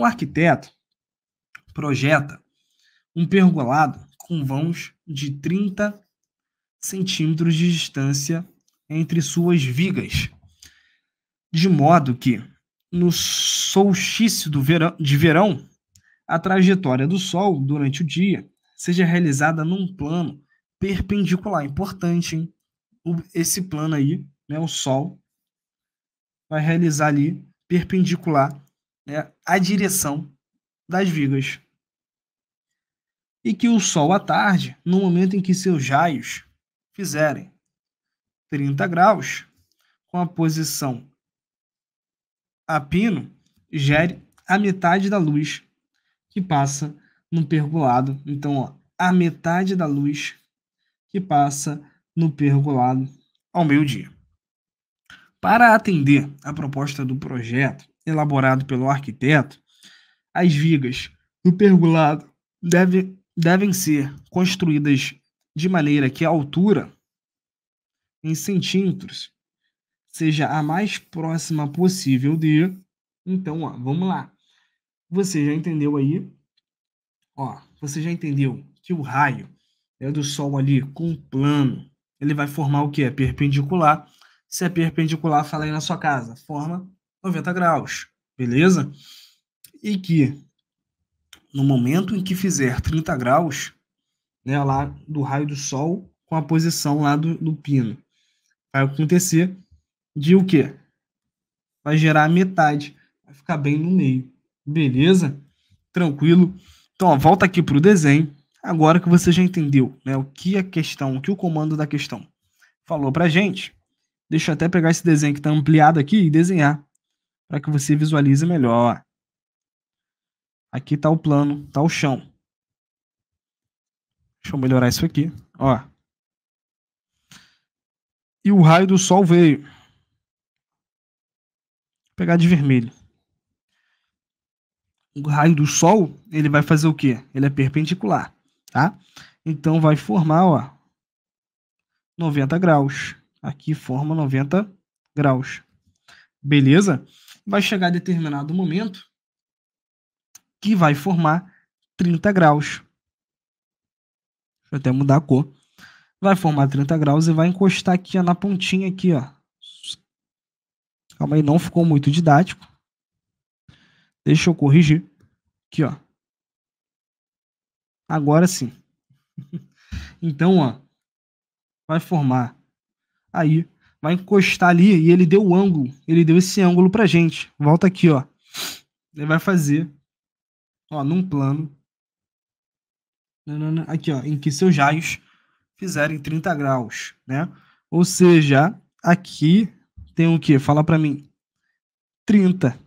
Um arquiteto projeta um pergolado com vãos de 30 centímetros de distância entre suas vigas, de modo que, no solstício verão, de verão, a trajetória do Sol durante o dia seja realizada num plano perpendicular. Importante, hein? esse plano aí, né, o Sol, vai realizar ali perpendicular né, a direção das vigas. E que o Sol à tarde, no momento em que seus raios fizerem 30 graus, com a posição a pino, gere a metade da luz que passa no pergolado. Então, ó, a metade da luz que passa no pergolado ao meio-dia. Para atender à proposta do projeto, elaborado pelo arquiteto, as vigas do pergulado deve, devem ser construídas de maneira que a altura em centímetros seja a mais próxima possível de. Então, ó, vamos lá. Você já entendeu aí? Ó, você já entendeu que o raio é do Sol ali com o plano, ele vai formar o que é perpendicular. Se é perpendicular, fala aí na sua casa, forma 90 graus, beleza? E que no momento em que fizer 30 graus, né, lá do raio do Sol com a posição lá do, do pino, vai acontecer de o quê? Vai gerar a metade, vai ficar bem no meio, beleza? Tranquilo? Então, ó, volta aqui para o desenho, agora que você já entendeu né, o que a questão, o que o comando da questão falou para gente. Deixa eu até pegar esse desenho que está ampliado aqui e desenhar para que você visualize melhor. Aqui está o plano, está o chão. Deixa eu melhorar isso aqui. Ó. E o raio do sol veio. Vou pegar de vermelho. O raio do sol, ele vai fazer o quê? Ele é perpendicular, tá? Então vai formar, ó, 90 graus. Aqui forma 90 graus. Beleza? vai chegar a determinado momento que vai formar 30 graus. Deixa eu até mudar a cor. Vai formar 30 graus e vai encostar aqui ó, na pontinha aqui, ó. Calma aí, não ficou muito didático. Deixa eu corrigir. Aqui, ó. Agora sim. então, ó, vai formar aí vai encostar ali e ele deu o ângulo, ele deu esse ângulo pra gente. Volta aqui, ó. Ele vai fazer, ó, num plano. Aqui, ó, em que seus raios fizerem 30 graus, né? Ou seja, aqui tem o que? Fala para mim. 30.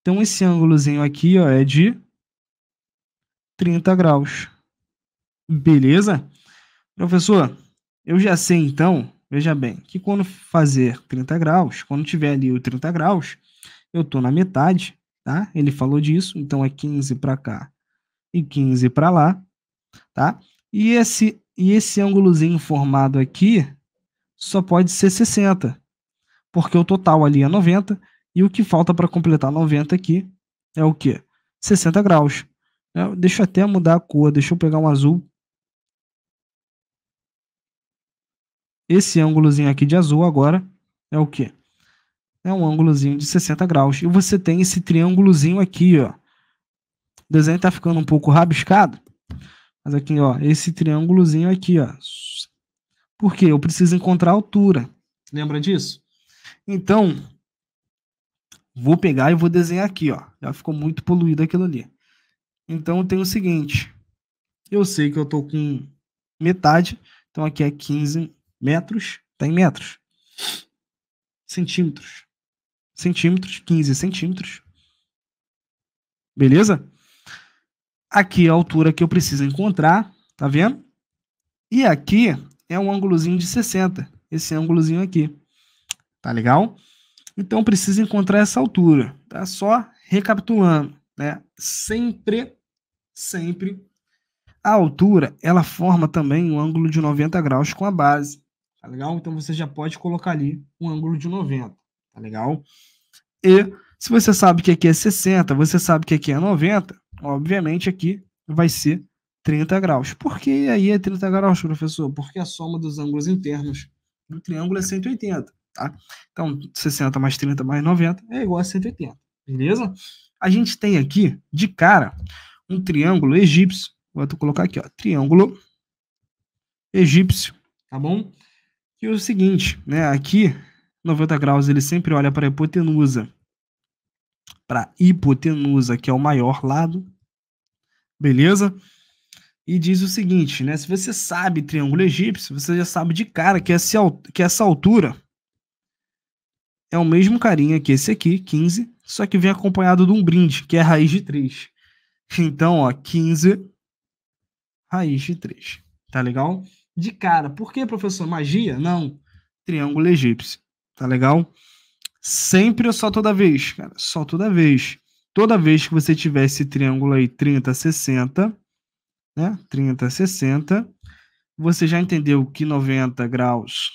Então esse ângulozinho aqui, ó, é de 30 graus. Beleza? Professor, eu já sei então Veja bem, que quando fazer 30 graus, quando tiver ali o 30 graus, eu estou na metade, tá? Ele falou disso, então é 15 para cá e 15 para lá, tá? E esse, e esse ângulozinho formado aqui só pode ser 60, porque o total ali é 90, e o que falta para completar 90 aqui é o quê? 60 graus. deixa eu até mudar a cor, deixa eu pegar um azul Esse ângulozinho aqui de azul agora é o quê? É um ângulozinho de 60 graus. E você tem esse triângulozinho aqui, ó. O desenho está ficando um pouco rabiscado. Mas aqui, ó, esse triângulozinho aqui, ó. Por quê? Eu preciso encontrar a altura. Lembra disso? Então, vou pegar e vou desenhar aqui, ó. Já ficou muito poluído aquilo ali. Então, tenho o seguinte. Eu sei que eu tô com metade. Então, aqui é 15 Metros tem tá metros. Centímetros. Centímetros, 15 centímetros. Beleza? Aqui é a altura que eu preciso encontrar, tá vendo? E aqui é um ângulozinho de 60, esse ângulozinho aqui. Tá legal? Então preciso encontrar essa altura, tá? Só recapitulando, né? Sempre, sempre a altura, ela forma também um ângulo de 90 graus com a base tá legal? Então você já pode colocar ali um ângulo de 90, tá legal? E se você sabe que aqui é 60, é você sabe que aqui é 90, é obviamente aqui vai ser 30 graus. Por que aí é 30 graus, professor? Porque a soma dos ângulos internos do triângulo é 180, tá? Então, 60 mais 30 mais 90 é igual a 180, beleza? A gente tem aqui, de cara, um triângulo egípcio. Vou colocar aqui, ó, triângulo egípcio, tá bom? que é o seguinte, né? Aqui, 90 graus, ele sempre olha para a hipotenusa. Para a hipotenusa, que é o maior lado. Beleza? E diz o seguinte, né? Se você sabe triângulo egípcio, você já sabe de cara que essa, que essa altura é o mesmo carinha que esse aqui, 15, só que vem acompanhado de um brinde, que é raiz de 3. Então, ó, 15 raiz de 3. Tá legal? de cara. Por que, professor? Magia? Não. Triângulo egípcio. Tá legal? Sempre ou só toda vez? Cara, só toda vez. Toda vez que você tiver esse triângulo aí 30, 60, né? 30, 60, você já entendeu que 90 graus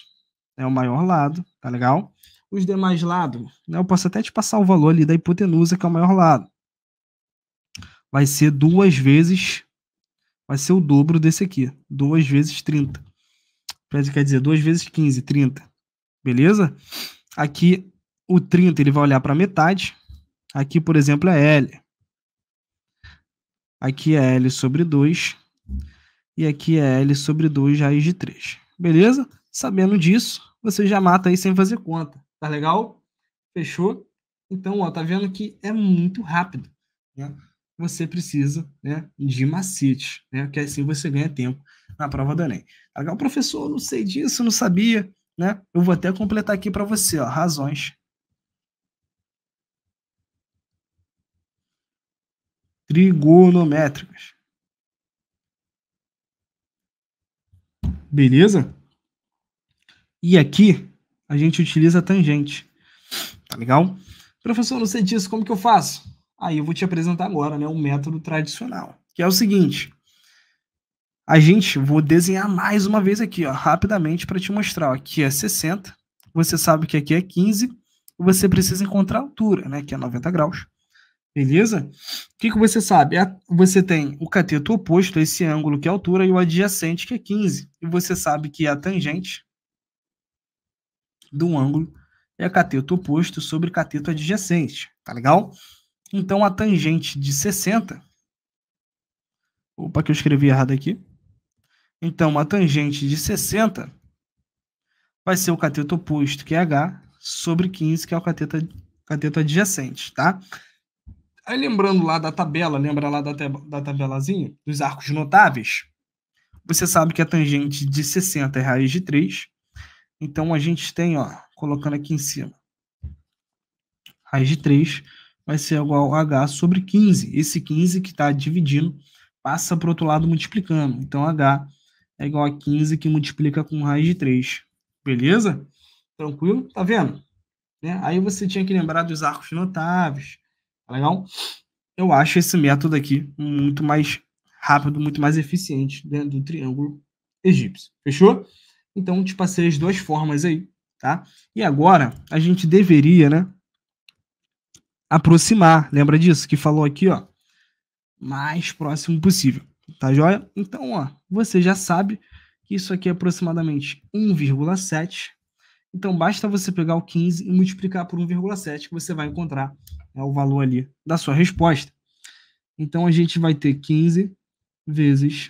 é o maior lado, tá legal? Os demais lados, né? Eu posso até te passar o valor ali da hipotenusa, que é o maior lado. Vai ser duas vezes vai ser o dobro desse aqui. 2 vezes 30. Quer dizer, 2 vezes 15, 30. Beleza? Aqui, o 30 ele vai olhar para metade. Aqui, por exemplo, é L. Aqui é L sobre 2. E aqui é L sobre 2 raiz de 3. Beleza? Sabendo disso, você já mata aí sem fazer conta. Tá legal? Fechou? Então, ó, tá vendo que é muito rápido. Né? você precisa né, de macete, né? Que assim você ganha tempo na prova do Enem. Tá Agora, professor, não sei disso, não sabia, né? Eu vou até completar aqui para você, ó, razões. Trigonométricas. Beleza? E aqui a gente utiliza tangente. Tá legal? Professor, não sei disso, como que eu faço? Aí eu vou te apresentar agora, né, o método tradicional, que é o seguinte. A gente, vou desenhar mais uma vez aqui, ó, rapidamente para te mostrar. aqui é 60, você sabe que aqui é 15, você precisa encontrar a altura, né, que é 90 graus. Beleza? O que, que você sabe? É, você tem o cateto oposto, esse ângulo que é a altura, e o adjacente, que é 15. E você sabe que é a tangente do ângulo é cateto oposto sobre cateto adjacente. Tá legal? Então a tangente de 60. Opa, que eu escrevi errado aqui. Então a tangente de 60 vai ser o cateto oposto, que é H, sobre 15, que é o cateto, cateto adjacente, tá? Aí lembrando lá da tabela, lembra lá da, da tabelazinha dos arcos notáveis? Você sabe que a tangente de 60 é raiz de 3. Então a gente tem, ó, colocando aqui em cima, raiz de 3 vai ser igual a H sobre 15. Esse 15 que está dividindo passa para o outro lado multiplicando. Então, H é igual a 15 que multiplica com raiz de 3. Beleza? Tranquilo? Tá vendo? Né? Aí você tinha que lembrar dos arcos notáveis. Tá legal? Eu acho esse método aqui muito mais rápido, muito mais eficiente dentro do triângulo egípcio. Fechou? Então, te passei as duas formas aí, tá? E agora, a gente deveria, né, aproximar. Lembra disso que falou aqui, ó? Mais próximo possível. Tá joia? Então, ó, você já sabe que isso aqui é aproximadamente 1,7. Então, basta você pegar o 15 e multiplicar por 1,7 que você vai encontrar né, o valor ali da sua resposta. Então, a gente vai ter 15 vezes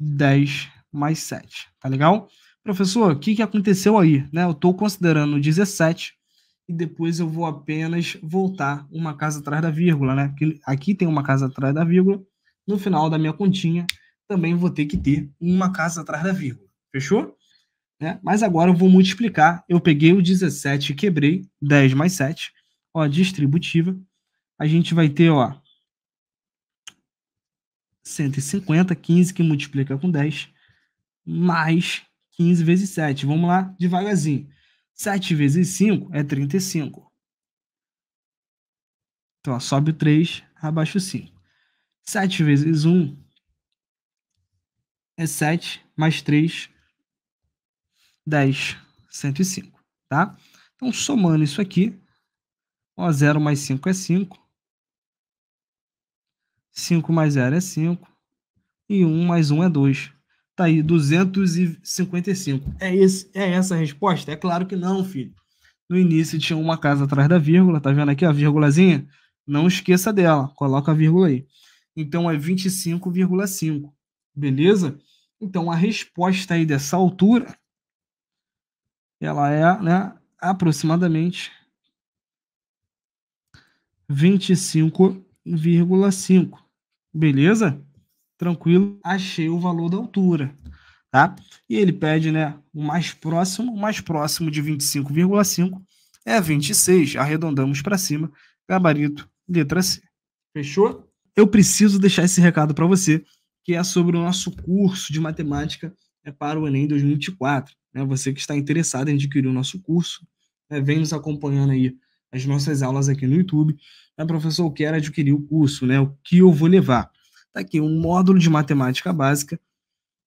10 mais 7. Tá legal? Professor, o que, que aconteceu aí? Né? Eu estou considerando 17 e depois eu vou apenas voltar uma casa atrás da vírgula, né? Aqui tem uma casa atrás da vírgula, no final da minha continha também vou ter que ter uma casa atrás da vírgula, fechou? Né? Mas agora eu vou multiplicar, eu peguei o 17 e quebrei, 10 mais 7, ó, distributiva, a gente vai ter, ó, 150, 15 que multiplica com 10, mais 15 vezes 7, vamos lá, devagarzinho. 7 vezes 5 é 35. Então, ó, sobe o 3, abaixa o 5. 7 vezes 1 é 7, mais 3, 10, 105, tá? Então, somando isso aqui, ó, 0 mais 5 é 5, 5 mais 0 é 5, e 1 mais 1 é 2. Tá aí, 255. É, esse, é essa a resposta? É claro que não, filho. No início tinha uma casa atrás da vírgula, tá vendo aqui a vírgulazinha? Não esqueça dela, coloca a vírgula aí. Então é 25,5, beleza? Então a resposta aí dessa altura, ela é né, aproximadamente 25,5, beleza? tranquilo, achei o valor da altura, tá? E ele pede, né, o mais próximo, o mais próximo de 25,5 é 26, arredondamos para cima, gabarito, letra C. Fechou? Eu preciso deixar esse recado para você, que é sobre o nosso curso de matemática é para o Enem 2024. Né? Você que está interessado em adquirir o nosso curso, né? vem nos acompanhando aí as nossas aulas aqui no YouTube. Né? Professor, eu quero adquirir o curso, né? o que eu vou levar? Tá aqui um módulo de matemática básica.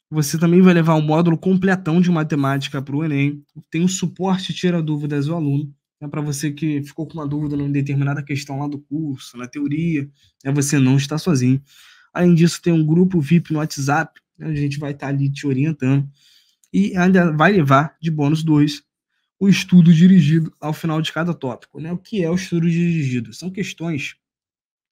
Você também vai levar um módulo completão de matemática para o Enem. Tem um suporte tira dúvidas do aluno. é né, para você que ficou com uma dúvida em determinada questão lá do curso, na teoria, é você não está sozinho. Além disso, tem um grupo VIP no WhatsApp, né, a gente vai estar tá ali te orientando. E ainda vai levar de bônus 2 o estudo dirigido ao final de cada tópico. Né? O que é o estudo dirigido? São questões,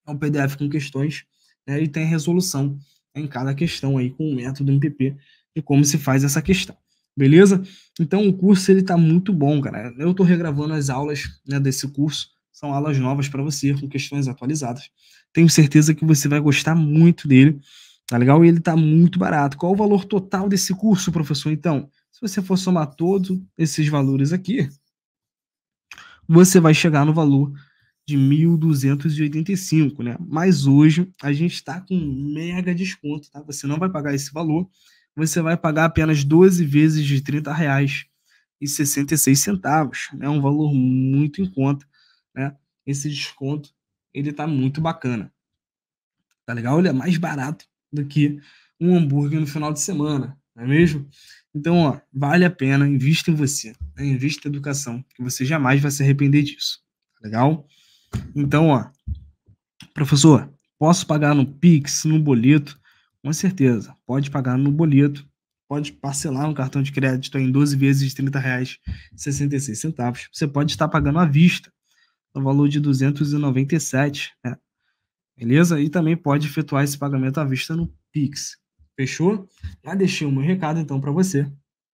é um PDF com questões né, e tem resolução em cada questão aí com o método MPP de como se faz essa questão. Beleza? Então o curso ele tá muito bom, cara. Eu tô regravando as aulas né, desse curso, são aulas novas para você com questões atualizadas. Tenho certeza que você vai gostar muito dele. Tá legal? E ele tá muito barato. Qual o valor total desse curso, professor? Então, se você for somar todos esses valores aqui, você vai chegar no valor de 1.285, né? Mas hoje a gente está com mega desconto, tá? Você não vai pagar esse valor, você vai pagar apenas 12 vezes de R$ 30,66, né? Um valor muito em conta, né? Esse desconto, ele tá muito bacana. Tá legal? Ele é mais barato do que um hambúrguer no final de semana, não é mesmo? Então, ó, vale a pena, invista em você, né? invista em educação, que você jamais vai se arrepender disso. Tá legal? Então, ó, professor, posso pagar no Pix, no boleto? Com certeza, pode pagar no boleto, pode parcelar no cartão de crédito em 12 vezes de R$ 30,66. Você pode estar pagando à vista, no valor de 297, né? Beleza? E também pode efetuar esse pagamento à vista no Pix. Fechou? Já deixei o meu recado então para você.